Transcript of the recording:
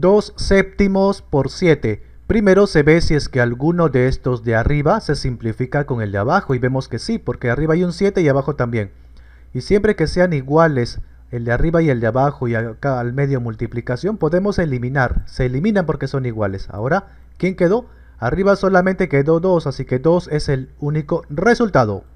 2 séptimos por 7. Primero se ve si es que alguno de estos de arriba se simplifica con el de abajo y vemos que sí, porque arriba hay un 7 y abajo también. Y siempre que sean iguales el de arriba y el de abajo y acá al medio multiplicación podemos eliminar. Se eliminan porque son iguales. Ahora, ¿quién quedó? Arriba solamente quedó 2, así que 2 es el único resultado.